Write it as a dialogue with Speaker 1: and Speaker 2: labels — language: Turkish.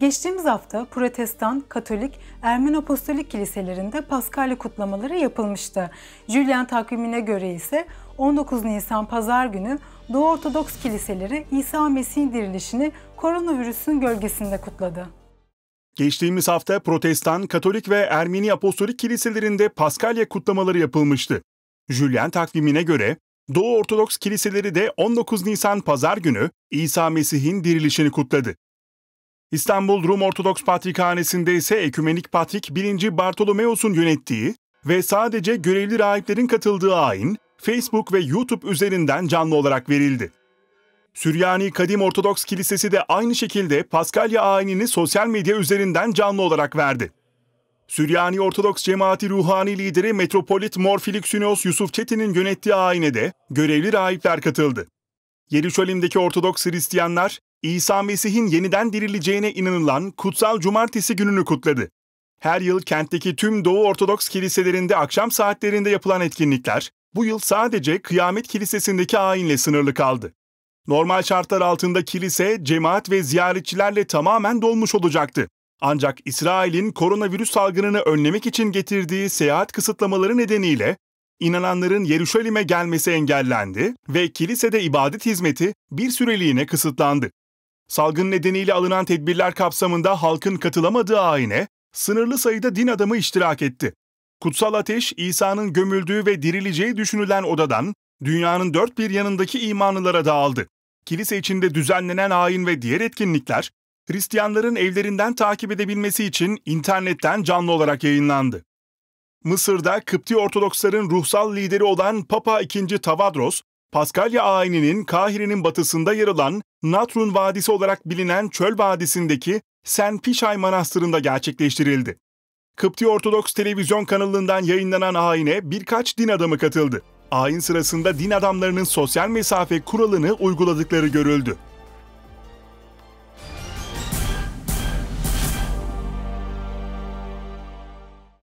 Speaker 1: Geçtiğimiz hafta Protestan, Katolik, Ermeni Apostolik kiliselerinde Paskalya kutlamaları yapılmıştı. Julian takvimine göre ise 19 Nisan Pazar günü Doğu Ortodoks kiliseleri İsa Mesih'in dirilişini koronavirüsün gölgesinde kutladı.
Speaker 2: Geçtiğimiz hafta Protestan, Katolik ve Ermeni Apostolik kiliselerinde Paskalya kutlamaları yapılmıştı. Julian takvimine göre Doğu Ortodoks kiliseleri de 19 Nisan Pazar günü İsa Mesih'in dirilişini kutladı. İstanbul Rum Ortodoks Patrikhanesi'nde ise Ekümenik Patrik 1. Bartolomeos'un yönettiği ve sadece görevli rahiplerin katıldığı ayin Facebook ve YouTube üzerinden canlı olarak verildi. Süryani Kadim Ortodoks Kilisesi de aynı şekilde Paskalya ayinini sosyal medya üzerinden canlı olarak verdi. Süryani Ortodoks Cemaati Ruhani Lideri Metropolit Morfiliksinos Yusuf Çetin'in yönettiği ayine de görevli rahipler katıldı. Yeruşalim'deki Ortodoks Hristiyanlar İsa Mesih'in yeniden dirileceğine inanılan kutsal cumartesi gününü kutladı. Her yıl kentteki tüm Doğu Ortodoks kiliselerinde akşam saatlerinde yapılan etkinlikler bu yıl sadece Kıyamet Kilisesi'ndeki ayinle sınırlı kaldı. Normal şartlar altında kilise, cemaat ve ziyaretçilerle tamamen dolmuş olacaktı. Ancak İsrail'in koronavirüs salgınını önlemek için getirdiği seyahat kısıtlamaları nedeniyle inananların Yeruşalim'e gelmesi engellendi ve kilisede ibadet hizmeti bir süreliğine kısıtlandı. Salgın nedeniyle alınan tedbirler kapsamında halkın katılamadığı ayine, sınırlı sayıda din adamı iştirak etti. Kutsal ateş, İsa'nın gömüldüğü ve dirileceği düşünülen odadan, dünyanın dört bir yanındaki imanlılara dağıldı. Kilise içinde düzenlenen ayin ve diğer etkinlikler, Hristiyanların evlerinden takip edebilmesi için internetten canlı olarak yayınlandı. Mısır'da Kıpti Ortodoksların ruhsal lideri olan Papa II. Tavadros, Paskalya ayininin Kahire'nin batısında yer alan Natrun Vadisi olarak bilinen Çöl Vadisi'ndeki Sen Pişay Manastırı'nda gerçekleştirildi. Kıpti Ortodoks televizyon kanalından yayınlanan ayine birkaç din adamı katıldı. Ayin sırasında din adamlarının sosyal mesafe kuralını uyguladıkları görüldü.